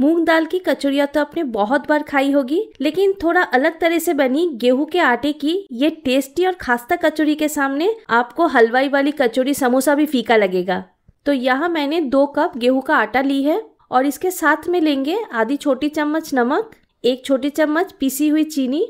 मूंग दाल की कचौड़िया तो आपने बहुत बार खाई होगी लेकिन थोड़ा अलग तरह से बनी गेहूं के आटे की ये टेस्टी और खास्ता कचौड़ी के सामने आपको हलवाई वाली कचौड़ी समोसा भी फीका लगेगा तो यहाँ मैंने दो कप गेहूं का आटा ली है और इसके साथ में लेंगे आधी छोटी चम्मच नमक एक छोटी चम्मच पीसी हुई चीनी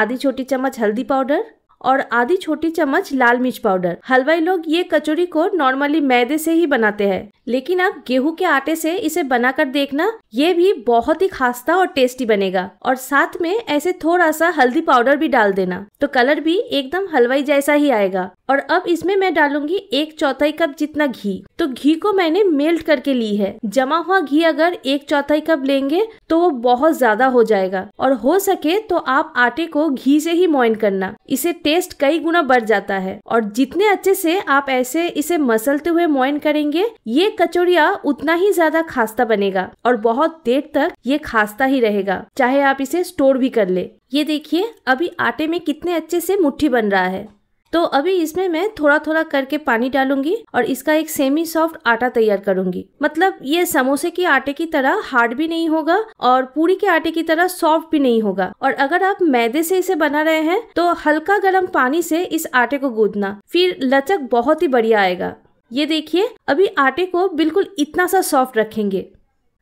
आधी छोटी चम्मच हल्दी पाउडर और आधी छोटी चम्मच लाल मिर्च पाउडर हलवाई लोग ये कचोरी को नॉर्मली मैदे से ही बनाते हैं लेकिन आप गेहूं के आटे से इसे बनाकर देखना ये भी बहुत ही खास्ता और टेस्टी बनेगा और साथ में ऐसे थोड़ा सा हल्दी पाउडर भी डाल देना तो कलर भी एकदम हलवाई जैसा ही आएगा और अब इसमें मैं डालूंगी एक चौथाई कप जितना घी तो घी को मैंने मेल्ट करके ली है जमा हुआ घी अगर एक चौथाई कप लेंगे तो वो बहुत ज्यादा हो जाएगा और हो सके तो आप आटे को घी से ही मोइन करना इसे टेस्ट कई गुना बढ़ जाता है और जितने अच्छे से आप ऐसे इसे मसलते हुए मोइन करेंगे ये कचौड़िया उतना ही ज्यादा खास्ता बनेगा और बहुत बहुत देर तक ये खास्ता ही रहेगा चाहे आप इसे स्टोर भी कर ले ये देखिए अभी आटे में कितने अच्छे से मुट्ठी बन रहा है तो अभी इसमें मैं थोड़ा थोड़ा करके पानी डालूंगी और इसका एक सेमी सॉफ्ट आटा तैयार करूंगी मतलब ये समोसे के आटे की तरह हार्ड भी नहीं होगा और पूरी के आटे की तरह सॉफ्ट भी नहीं होगा और अगर आप मैदे से इसे बना रहे हैं तो हल्का गर्म पानी से इस आटे को गूंदना फिर लचक बहुत ही बढ़िया आएगा ये देखिए अभी आटे को बिल्कुल इतना सा सॉफ्ट रखेंगे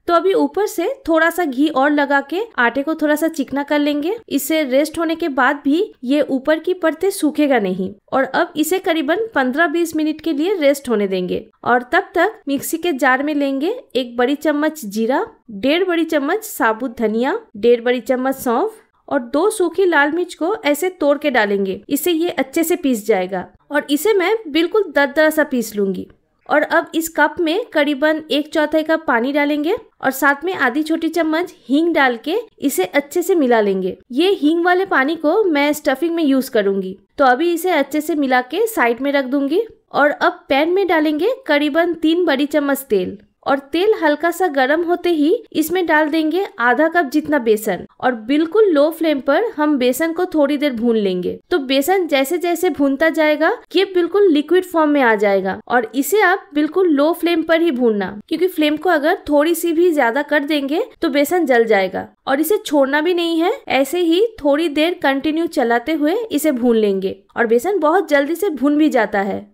तो अभी ऊपर से थोड़ा सा घी और लगा के आटे को थोड़ा सा चिकना कर लेंगे इससे रेस्ट होने के बाद भी ये ऊपर की परतें सूखेगा नहीं और अब इसे करीबन 15-20 मिनट के लिए रेस्ट होने देंगे और तब तक मिक्सी के जार में लेंगे एक बड़ी चम्मच जीरा डेढ़ बड़ी चम्मच साबुत धनिया डेढ़ बड़ी चम्मच सौंफ और दो सूखी लाल मिर्च को ऐसे तोड़ के डालेंगे इसे ये अच्छे से पीस जाएगा और इसे मैं बिल्कुल दरदरा सा पीस लूंगी और अब इस कप में करीबन एक चौथाई कप पानी डालेंगे और साथ में आधी छोटी चम्मच हींग डाल के इसे अच्छे से मिला लेंगे ये हींग वाले पानी को मैं स्टफिंग में यूज करूंगी तो अभी इसे अच्छे से मिला के साइड में रख दूंगी और अब पैन में डालेंगे करीबन तीन बड़ी चम्मच तेल और तेल हल्का सा गर्म होते ही इसमें डाल देंगे आधा कप जितना बेसन और बिल्कुल लो फ्लेम पर हम बेसन को थोड़ी देर भून लेंगे तो बेसन जैसे जैसे भूनता जाएगा ये बिल्कुल लिक्विड फॉर्म में आ जाएगा और इसे आप बिल्कुल लो फ्लेम पर ही भूनना क्योंकि फ्लेम को अगर थोड़ी सी भी ज्यादा कर देंगे तो बेसन जल जाएगा और इसे छोड़ना भी नहीं है ऐसे ही थोड़ी देर कंटिन्यू चलाते हुए इसे भून लेंगे और बेसन बहुत जल्दी से भून भी जाता है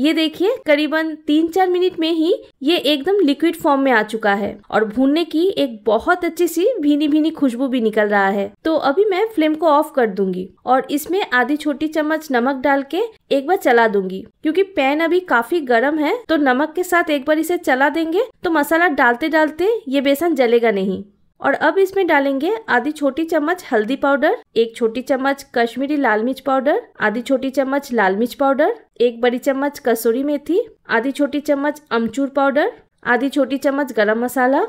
ये देखिए करीबन तीन चार मिनट में ही ये एकदम लिक्विड फॉर्म में आ चुका है और भूनने की एक बहुत अच्छी सी भीनी भीनी खुशबू भी निकल रहा है तो अभी मैं फ्लेम को ऑफ कर दूंगी और इसमें आधी छोटी चम्मच नमक डाल के एक बार चला दूंगी क्योंकि पैन अभी काफी गर्म है तो नमक के साथ एक बार इसे चला देंगे तो मसाला डालते डालते ये बेसन जलेगा नहीं और अब इसमें डालेंगे आधी छोटी चम्मच हल्दी पाउडर एक छोटी चम्मच कश्मीरी लाल मिर्च पाउडर आधी छोटी चम्मच लाल मिर्च पाउडर एक बड़ी चम्मच कसूरी मेथी आधी छोटी चम्मच अमचूर पाउडर आधी छोटी चम्मच गरम मसाला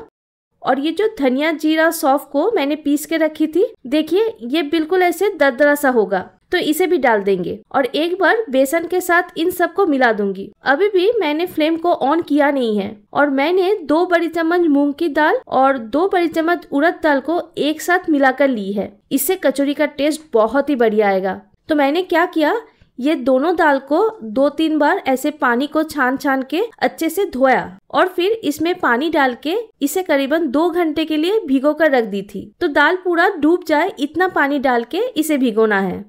और ये जो धनिया जीरा सौफ को मैंने पीस के रखी थी देखिए ये बिल्कुल ऐसे दरदरा सा होगा तो इसे भी डाल देंगे और एक बार बेसन के साथ इन सबको मिला दूंगी अभी भी मैंने फ्लेम को ऑन किया नहीं है और मैंने दो बड़ी चम्मच मूंग की दाल और दो बड़ी चम्मच उड़द दाल को एक साथ मिलाकर ली है इससे कचौरी का टेस्ट बहुत ही बढ़िया आएगा तो मैंने क्या किया ये दोनों दाल को दो तीन बार ऐसे पानी को छान छान के अच्छे से धोया और फिर इसमें पानी डाल के इसे करीबन दो घंटे के लिए भिगो कर रख दी थी तो दाल पूरा डूब जाए इतना पानी डाल के इसे भिगोना है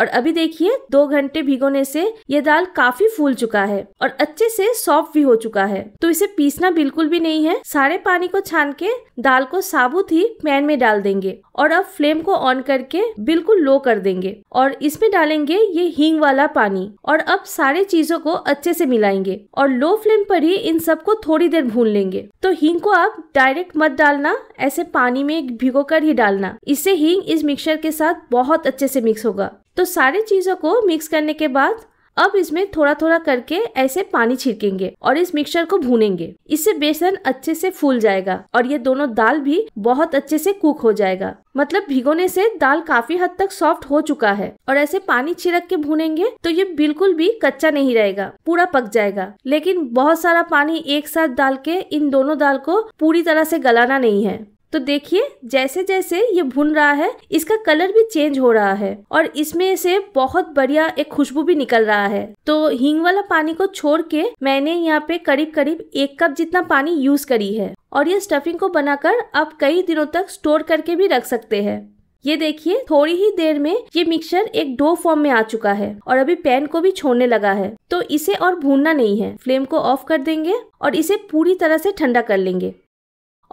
और अभी देखिए दो घंटे भिगोने से ये दाल काफी फूल चुका है और अच्छे से सॉफ्ट भी हो चुका है तो इसे पीसना बिल्कुल भी नहीं है सारे पानी को छान के दाल को साबुत ही पैन में डाल देंगे और अब फ्लेम को ऑन करके बिल्कुल लो कर देंगे और इसमें डालेंगे ये हींग वाला पानी और अब सारे चीजों को अच्छे से मिलाएंगे और लो फ्लेम पर ही इन सबको थोड़ी देर भून लेंगे तो हींग को आप डायरेक्ट मत डालना ऐसे पानी में भिगो कर ही डालना इससे हींग इस मिक्सचर के साथ बहुत अच्छे से मिक्स होगा तो सारी चीज़ों को मिक्स करने के बाद अब इसमें थोड़ा थोड़ा करके ऐसे पानी छिड़केंगे और इस मिक्सचर को भूनेंगे इससे बेसन अच्छे से फूल जाएगा और ये दोनों दाल भी बहुत अच्छे से कुक हो जाएगा मतलब भिगोने से दाल काफी हद तक सॉफ्ट हो चुका है और ऐसे पानी छिड़क के भूनेंगे तो ये बिल्कुल भी कच्चा नहीं रहेगा पूरा पक जाएगा लेकिन बहुत सारा पानी एक साथ डाल के इन दोनों दाल को पूरी तरह से गलाना नहीं है तो देखिए जैसे जैसे ये भुन रहा है इसका कलर भी चेंज हो रहा है और इसमें से बहुत बढ़िया एक खुशबू भी निकल रहा है तो हींग वाला पानी को छोड़ के मैंने यहाँ पे करीब करीब एक कप जितना पानी यूज करी है और ये स्टफिंग को बनाकर आप कई दिनों तक स्टोर करके भी रख सकते हैं ये देखिए थोड़ी ही देर में ये मिक्सचर एक डो फॉर्म में आ चुका है और अभी पैन को भी छोड़ने लगा है तो इसे और भूनना नहीं है फ्लेम को ऑफ कर देंगे और इसे पूरी तरह से ठंडा कर लेंगे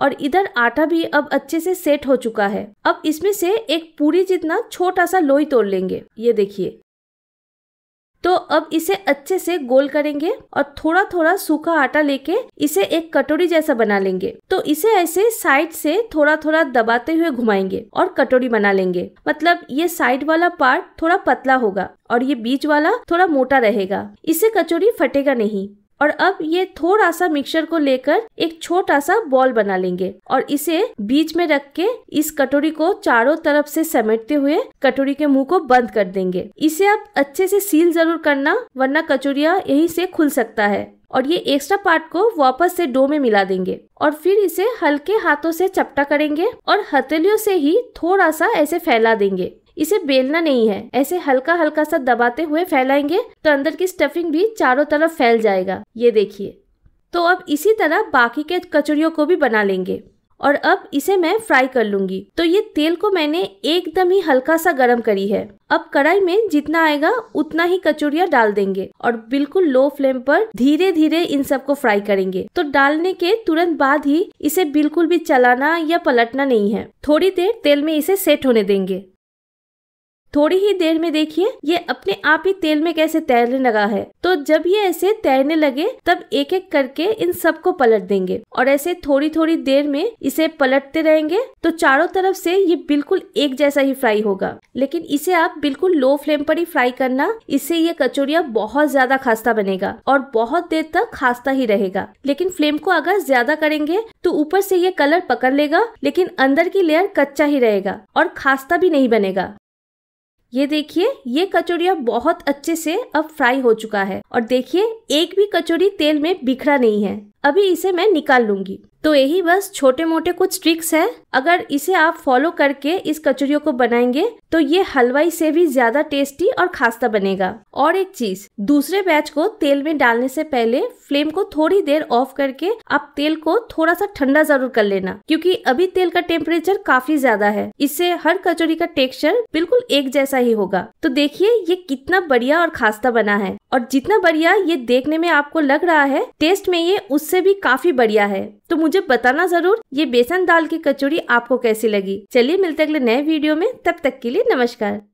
और इधर आटा भी अब अच्छे से सेट हो चुका है अब इसमें से एक पूरी जितना छोटा सा लोई तोड़ लेंगे ये देखिए तो अब इसे अच्छे से गोल करेंगे और थोड़ा थोड़ा सूखा आटा लेके इसे एक कटोरी जैसा बना लेंगे तो इसे ऐसे साइड से थोड़ा थोड़ा दबाते हुए घुमाएंगे और कटोरी बना लेंगे मतलब ये साइड वाला पार्ट थोड़ा पतला होगा और ये बीच वाला थोड़ा मोटा रहेगा इससे कचोरी फटेगा नहीं और अब ये थोड़ा सा मिक्सचर को लेकर एक छोटा सा बॉल बना लेंगे और इसे बीच में रख के इस कटोरी को चारों तरफ से समेटते हुए कटोरी के मुंह को बंद कर देंगे इसे आप अच्छे से सील जरूर करना वरना कचोरिया यहीं से खुल सकता है और ये एक्स्ट्रा पार्ट को वापस से डो में मिला देंगे और फिर इसे हल्के हाथों से चपटा करेंगे और हथेलियों से ही थोड़ा सा ऐसे फैला देंगे इसे बेलना नहीं है ऐसे हल्का हल्का सा दबाते हुए फैलाएंगे तो अंदर की स्टफिंग भी चारों तरफ फैल जाएगा ये देखिए तो अब इसी तरह बाकी के कचौड़ियों को भी बना लेंगे और अब इसे मैं फ्राई कर लूंगी तो ये तेल को मैंने एकदम ही हल्का सा गरम करी है अब कढ़ाई में जितना आएगा उतना ही कचौड़िया डाल देंगे और बिल्कुल लो फ्लेम पर धीरे धीरे इन सबको फ्राई करेंगे तो डालने के तुरंत बाद ही इसे बिल्कुल भी चलाना या पलटना नहीं है थोड़ी देर तेल में इसे सेट होने देंगे थोड़ी ही देर में देखिए ये अपने आप ही तेल में कैसे तैरने लगा है तो जब ये ऐसे तैरने लगे तब एक एक करके इन सबको पलट देंगे और ऐसे थोड़ी थोड़ी देर में इसे पलटते रहेंगे तो चारों तरफ से ये बिल्कुल एक जैसा ही फ्राई होगा लेकिन इसे आप बिल्कुल लो फ्लेम पर ही फ्राई करना इससे ये कचौड़िया बहुत ज्यादा खास्ता बनेगा और बहुत देर तक खास्ता ही रहेगा लेकिन फ्लेम को अगर ज्यादा करेंगे तो ऊपर से ये कलर पकड़ लेगा लेकिन अंदर की लेयर कच्चा ही रहेगा और खास्ता भी नहीं बनेगा ये देखिए ये कचौड़िया बहुत अच्छे से अब फ्राई हो चुका है और देखिए एक भी कचौड़ी तेल में बिखरा नहीं है अभी इसे मैं निकाल लूंगी तो यही बस छोटे मोटे कुछ ट्रिक्स है अगर इसे आप फॉलो करके इस कचौरियों को बनाएंगे तो ये हलवाई से भी ज्यादा टेस्टी और खास्ता बनेगा और एक चीज दूसरे बैच को तेल में डालने से पहले फ्लेम को थोड़ी देर ऑफ करके आप तेल को थोड़ा सा ठंडा जरूर कर लेना क्योंकि अभी तेल का टेम्परेचर काफी ज्यादा है इससे हर कचौरी का टेक्सचर बिल्कुल एक जैसा ही होगा तो देखिए ये कितना बढ़िया और खास्ता बना है और जितना बढ़िया ये देखने में आपको लग रहा है टेस्ट में ये उससे भी काफी बढ़िया है तो मुझे बताना जरूर ये बेसन दाल की कचौड़ी आपको कैसी लगी चलिए मिलते अगले नए वीडियो में तब तक के लिए नमस्कार